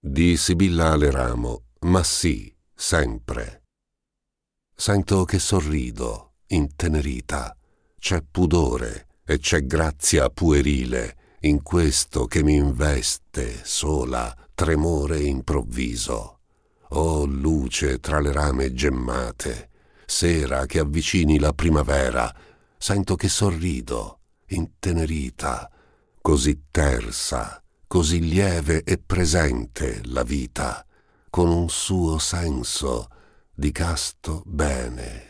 Di Sibilla Aleramo, ma sì, sempre. Sento che sorrido, intenerita. C'è pudore e c'è grazia puerile in questo che mi investe sola tremore improvviso. Oh luce tra le rame gemmate, sera che avvicini la primavera, sento che sorrido, intenerita, così tersa, così lieve e presente la vita, con un suo senso di casto bene.